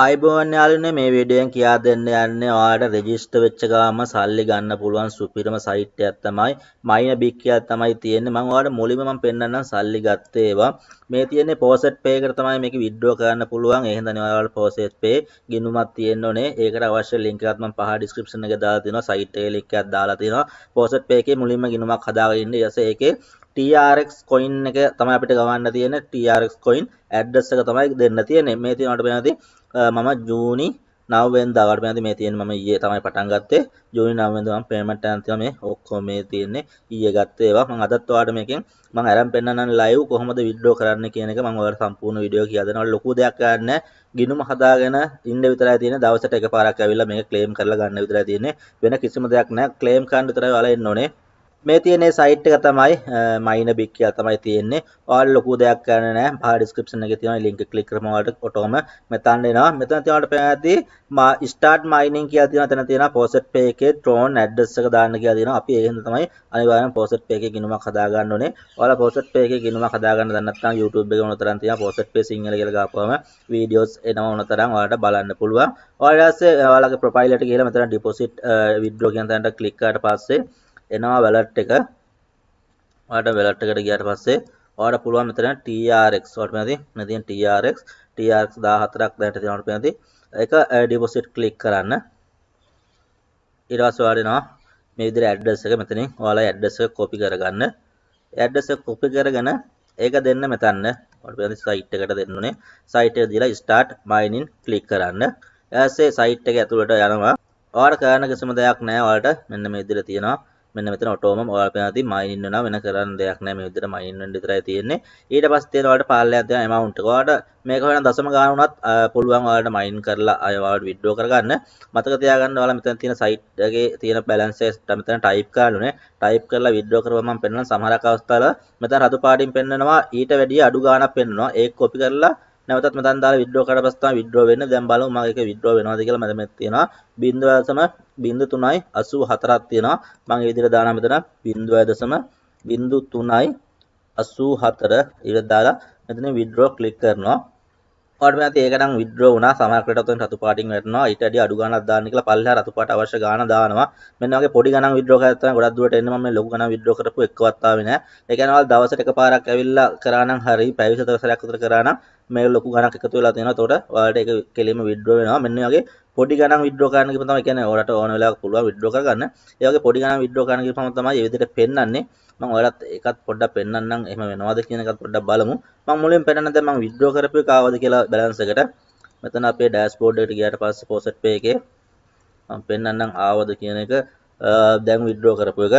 අයිබෝන් යාලුනේ මේ වීඩියෝෙන් කියා දෙන්න යන්නේ ඔයාලට රෙජිස්ටර් වෙච්ච ගාම සල්ලි ගන්න පුළුවන් සුපිරම සයිට් එකක් තමයි MyBig කියලා තමයි තියෙන්නේ මම ඔයාලට මුලින්ම මම පෙන්නන්නම් සල්ලි ගත්තේ ඒවා මේ තියෙන්නේ පොසෙට් පේ එකට තමයි මේක විඩ්‍රෝ කරන්න පුළුවන් ඒ හින්දානේ ඔයාලට පොසෙට් පේ ගිණුමක් තියෙන්න ඕනේ ඒකට අවශ්‍ය ලින්ක් එකත් මම පහ ඩිස්ක්‍රිප්ෂන් එකේ දාලා තියෙනවා සයිට් එකේ ලින්ක් එකක් දාලා තියෙනවා පොසෙට් පේ එකේ මුලින්ම ගිණුමක් හදාගෙන ඉන්න ඊයසේ ඒකේ TRX coin එක තමයි අපිට ගවන්න තියෙන TRX coin address එක තමයි දෙන්න තියෙන්නේ. මේ තියෙනවට වෙනදී මම ජූනි 9 වෙනිදා වලට වෙනදී මේ තියෙන මම ඊයේ තමයි පටන් ගත්තේ. ජූනි 9 වෙනිදා මම payment එකක් තියෙනවා මේ ඔක්කොම මේ තියෙන්නේ. ඊයේ ගත්ත ඒවා මම අදත් ඔයාලට මේකෙන් මම අරන් පෙන්නනනම් live කොහොමද withdraw කරන්න කියන එක මම ඔයාලට සම්පූර්ණ වීඩියෝ කියලා දෙනවා. ලොකු දෙයක් ගන්න ගිනුම හදාගෙන ඉන්න විතරයි තියෙන්නේ. දවසට එකපාරක් ඇවිල්ලා මේක claim කරලා ගන්න විතරයි තියෙන්නේ. වෙන කිසිම දෙයක් නැහැ. claim කරන්න විතරයි ඔයාලා එන්න ඕනේ. මේ තියෙන සයිට් එක තමයි මයින බික් කියලා තමයි තියෙන්නේ. ඔයාලා ලොකු දෙයක් කරන්න නෑ. පහ description එකේ තියෙන link එක click කරම ඔයාලට ඔටෝම මෙතන එනවා. මෙතන තියෙන ඔයාලට පැහැදිලි start mining කියලා තියෙනවා. එතන තියෙනවා poset pay එකේ drone address එක දාන්න කියලා දෙනවා. අපි ඒ හින්දා තමයි අනිවාර්යෙන් poset pay එකේ ගිණුමක් හදා ගන්න ඕනේ. ඔයාලා poset pay එකේ ගිණුමක් හදා ගන්න දන්නේ නැත්නම් YouTube එකේ මොනතරම් තියෙනවා poset pay සිංහල කියලා ගාපුවම videos එනවා මොනතරම් ඔයාලට බලන්න පුළුවන්. ඔයාලා ඔයාලගේ profile එකට ගිහලා මෙතන deposit withdraw කියන තැනට click කරාට පස්සේ එනවා වැලට් එක ඔයාට වැලට් එකට ගියාට පස්සේ ඔයාට පුළුවන් මෙතන TRX ඔයාලට මෙතන මෙතන TRX TRX 14ක් දැනට තියෙනවට පෙන්ති ඒක ඩිපොසිට් ක්ලික් කරන්න ඊට පස්සේ ඔයාලට එනවා මේ විදිහට ඇඩ්‍රස් එක මෙතනින් ඔයාලා ඇඩ්‍රස් එක කොපි කරගන්න ඇඩ්‍රස් එක කොපි කරගෙන ඒක දෙන්න මෙතන ඔයාලට පෙන්ති සයිට් එකට දෙන්න ඕනේ සයිට් එක දීලා start mining ක්ලික් කරන්න ඊපස්සේ සයිට් එක ඇතුළට යනවා ඔයාලට කරන්න කිසිම දෙයක් නැහැ ඔයාලට මෙන්න මේ විදිහට තියෙනවා මෙන්න මෙතන ඔටෝම ඔයාලා පේනවා තියෙන්නේ මයින් ඉන්නවා වෙන කරන්න දෙයක් නැහැ මේ විදිහට මයින් ඉන්න විතරයි තියෙන්නේ ඊට පස්සේ තියෙන ඔයාලට පාලනයක් දෙන amount එක ඔයාලට මේක හොයන දශම ගාන උනත් පුළුවන් ඔයාලට මයින් කරලා අය ඔයාලට withdraw කරගන්න මතක තියාගන්න ඔයාලා මෙතන තියෙන site එකේ තියෙන balances මෙතන type කරනුනේ type කරලා withdraw කරපුවම මම පෙන්නන සමහරක් අවස්ථාවල මෙතන රතු පාටින් පෙන්නනවා ඊට වැඩිය අඩු ගාණක් පෙන්නනවා ඒක copy කරලා නැවතත් මෙතන දාලා විඩ්‍රෝ කරලා පස්සේ තමයි විඩ්‍රෝ වෙන්නේ. දැන් බලමු මම ඒක විඩ්‍රෝ වෙනවද කියලා මම මෙතන තියනවා 0.0384ක් තියනවා. මම ඒ විදිහට දානවා මෙතන 0.0384 ඊට දාලා මෙතන විඩ්‍රෝ ක්ලික් කරනවා. මට ඇති ඒකනම් විද්‍රෝ වුණා සමහරකටත් රතු පාටින් වැටෙනවා ඊට වැඩි අඩු ගාණක් දාන්න කියලා පල්ලෙහා රතු පාට අවශ්‍ය ගාණ දානවා මෙන්න වගේ පොඩි ගණන් විද්‍රෝ කරලා තමයි ගොඩක් දුරට එන්නේ මම මේ ලොකු ගණන් විද්‍රෝ කරපු එක්කවත් ආවේ නෑ ඒ කියන්නේ වල දවසට එකපාරක් ඇවිල්ලා කරා නම් හරි පැය විතර සැරයක් විතර කරා නම් මේ ලොකු ගණක් එකතු වෙලා තියෙනවා එතකොට ඔයාලට ඒක කෙලින්ම විද්‍රෝ වෙනවා මෙන්න වගේ පොඩි ගණන් විඩ්‍රෝ කරන්න කිව්වම තමයි කියන්නේ ඔයාලට ඕන වෙලාවක පුළුවන් විඩ්‍රෝ කරගන්න. ඒ වගේ පොඩි ගණන් විඩ්‍රෝ කරන්න කිව්වම තමයි මේ විදිහට පෙන්වන්නේ. මම ඔයාලත් එකත් පොඩ්ඩක් පෙන්වන්නම් එහෙම වෙනවද කියන එකත් පොඩ්ඩක් බලමු. මම මුලින් පෙන්නන දැන් මම විඩ්‍රෝ කරපු එක ආවද කියලා බැලන්ස් එකට. මෙතන අපේ ඩෑස්බෝඩ් එකට ගියාට පස්සේ පොසට් පේ එකේ මම පෙන්වන්නම් ආවද කියන එක දැන් විඩ්‍රෝ කරපු එක.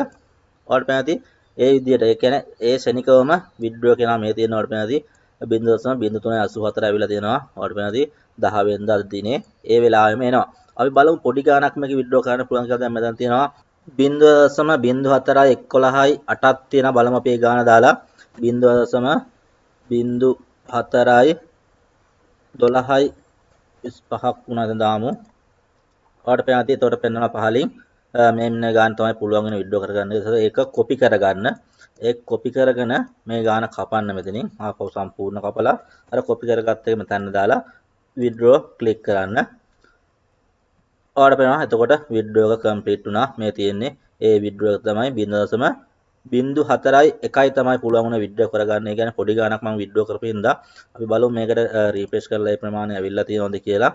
ඔයාලට පැහැදිලි ඒ විදිහට ඒ කියන්නේ ඒ ශනිකවම විඩ්‍රෝ කියලා මේ තියෙන ඔයාලට පැහැදිලි බින්දුවසම බින්දු තුනයි අසු හතර ඇවිල තියෙනවා වට පෙනති දහවෙන්ද දිනේ ඒ වෙලාවෙම එනවා අපි බලමු පොඩි ගානක්මක විඩ්ඩෝ කරන්න පුළුවන් කියලා දැන් මෙතන තියෙනවා බින්දුවසම බින්දු හතරයි එක්කොළහයි අටක් තියෙන බලම අපේ ගාන දාලා බින්දුවසම බින්දු හතරයි දොළහයි ස්පහක් වුණද දාමු වට පෙනති තොට පෙන්නවා පහලින් මෙන්න ගාන තමයි පුළුවන්ගෙන විඩ්ඩෝ කරගන්න ඒක කොපි කරගන්න ඒ කොපි කරගෙන මේ ගාන කපන්න මෙතනින් ආපහු සම්පූර්ණ කපලා අර කොපි කරගත්ත එක මෙතන දාලා විඩ්‍රෝ ක්ලික් කරන්න ඔයාලට පේනවා එතකොට විඩ්‍රෝ එක කම්ප්ලීට් වුණා මේ තියෙන්නේ ඒ විඩ්‍රෝ එක තමයි 0.1 බින්දු හතරයි එකයි තමයි පුළුවන්ුණ විඩ්ඩෝ කරගන්න ගැන පොඩි ගානක් මම විඩ්ඩෝ කරපු හින්දා අපි බලමු මේකට රීෆ්‍රෙෂ් කරලා ඒ ප්‍රමාණය ඇවිල්ලා තියෙනවද කියලා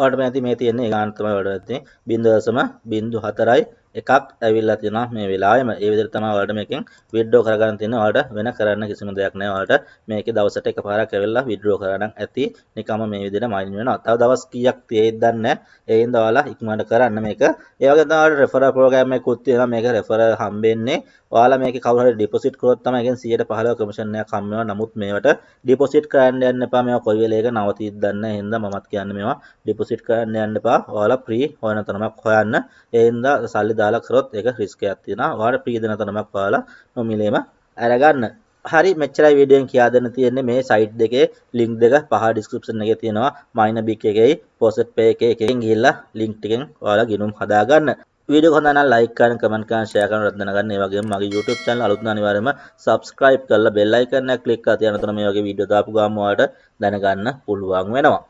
ඔයාලට මේ ඇති මේ තියෙන්නේ ගාන තමයි ඔයාලට ඇත්තේ 0.04යි එකක් ඇවිල්ලා තියෙනවා මේ වෙලාවෙම ඒ විදිහට තමයි ඔයාලට මේකෙන් විඩ්‍රෝ කරගන්න තියෙන්නේ ඔයාලට වෙන කරන්න කිසිම දෙයක් නැහැ ඔයාලට මේක දවසට එකපාරක් ඇවිල්ලා විඩ්‍රෝ කරගන්න ඇති නිකම්ම මේ විදිහට මයින් වෙනවා තව දවස් කීයක් තියෙයිද දන්නේ ඒ හින්දා ඔයාලා ඉක්මනට කරන්න මේක ඒ වගේ තමයි රෙෆරල් ප්‍රෝග්‍රෑම් එකකුත් තියෙනවා මේක රෙෆරල් හම්බෙන්නේ ඔයාලා මේක කවුරු හරි ඩිපොසිට් කරොත් තමයි එකෙන් 115 කමිෂන් එකක් හම්බ වෙනවා නමුත් මේවට ඩිපොසිට් කරන්න යන්න එපා මේවා කොයි වෙලේක නවතිද දන්නේ හින්දා මමත් කියන්නේ මේවා ඩිපොසිට් කරන්න යන්න එපා ඔයාලා ප්‍රී හොයන තරමක් හොයන්න ඒ හින්දා සල්ලි දාලා කරොත් ඒක රිස්ක් එකක් තියෙනවා. ඔයාලට ප්‍රිය දෙන තනමක් ඔයාලා නොමිලේම අරගන්න. හරි මෙච්චරයි වීඩියෝෙන් කියා දෙන්න තියෙන්නේ මේ සයිට් දෙකේ ලින්ක් දෙක පහ ඩිස්ක්‍රිප්ෂන් එකේ තියෙනවා. Minebik එකේයි Poset Pay එකේ එකෙන් ගිහිල්ලා ලින්ක් ටිකෙන් ඔයාලා ගිනුම් හදාගන්න. වීඩියෝ හොඳ නම් ලයික් කරන්න, කමෙන්ට් කරන්න, ෂෙයා කරන්න රැඳ දැනගන්න. ඒ වගේම මගේ YouTube channel අලුත් නම් අනිවාර්යයෙන්ම subscribe කරලා bell icon එක click කරලා තියන උතන මේ වගේ වීඩියෝ දාපු ගාම ඔයාලට දැනගන්න පුළුවන් වෙනවා.